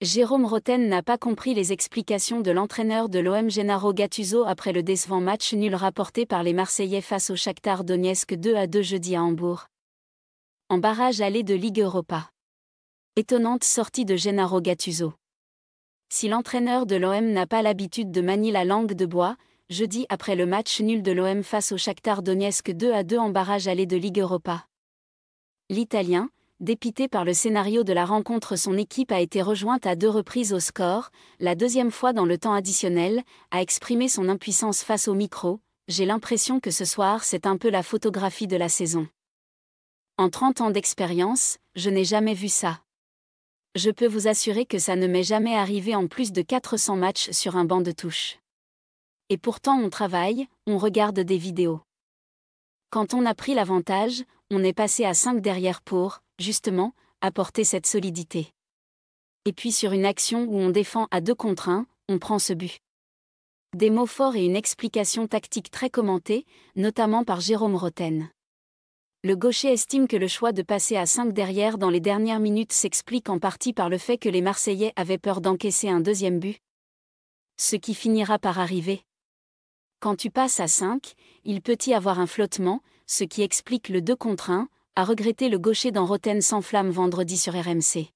Jérôme Roten n'a pas compris les explications de l'entraîneur de l'OM Gennaro Gattuso après le décevant match nul rapporté par les Marseillais face au Shakhtar Donetsk 2 à 2 jeudi à Hambourg. En barrage allé de Ligue Europa. Étonnante sortie de Gennaro Gattuso. Si l'entraîneur de l'OM n'a pas l'habitude de manier la langue de bois, jeudi après le match nul de l'OM face au Shakhtar Donetsk 2 à 2 en barrage allé de Ligue Europa. L'Italien, dépité par le scénario de la rencontre, son équipe a été rejointe à deux reprises au score, la deuxième fois dans le temps additionnel, a exprimé son impuissance face au micro. J'ai l'impression que ce soir, c'est un peu la photographie de la saison. En 30 ans d'expérience, je n'ai jamais vu ça. Je peux vous assurer que ça ne m'est jamais arrivé en plus de 400 matchs sur un banc de touche. Et pourtant on travaille, on regarde des vidéos. Quand on a pris l'avantage, on est passé à 5 derrière pour, justement, apporter cette solidité. Et puis sur une action où on défend à 2 contre 1, on prend ce but. Des mots forts et une explication tactique très commentée, notamment par Jérôme Roten. Le gaucher estime que le choix de passer à 5 derrière dans les dernières minutes s'explique en partie par le fait que les Marseillais avaient peur d'encaisser un deuxième but. Ce qui finira par arriver. Quand tu passes à 5, il peut y avoir un flottement, ce qui explique le 2 contre 1, a regretté le gaucher dans Roten sans flamme vendredi sur RMC.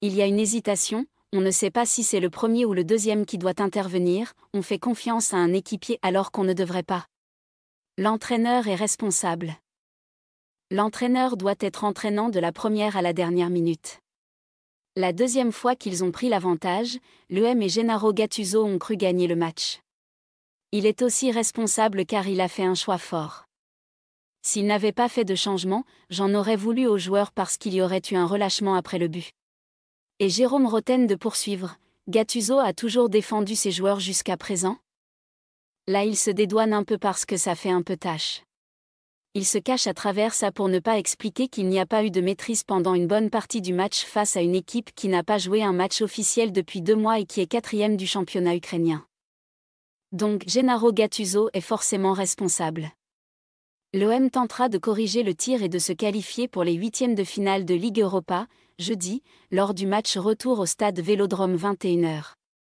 Il y a une hésitation, on ne sait pas si c'est le premier ou le deuxième qui doit intervenir, on fait confiance à un équipier alors qu'on ne devrait pas. L'entraîneur est responsable. L'entraîneur doit être entraînant de la première à la dernière minute. La deuxième fois qu'ils ont pris l'avantage, l'EM et Gennaro Gattuso ont cru gagner le match. Il est aussi responsable car il a fait un choix fort. S'il n'avait pas fait de changement, j'en aurais voulu aux joueurs parce qu'il y aurait eu un relâchement après le but. Et Jérôme Roten de poursuivre. Gattuso a toujours défendu ses joueurs jusqu'à présent Là il se dédouane un peu parce que ça fait un peu tâche. Il se cache à travers ça pour ne pas expliquer qu'il n'y a pas eu de maîtrise pendant une bonne partie du match face à une équipe qui n'a pas joué un match officiel depuis deux mois et qui est quatrième du championnat ukrainien. Donc Gennaro Gattuso est forcément responsable. L'OM tentera de corriger le tir et de se qualifier pour les huitièmes de finale de Ligue Europa, jeudi, lors du match retour au stade Vélodrome 21h.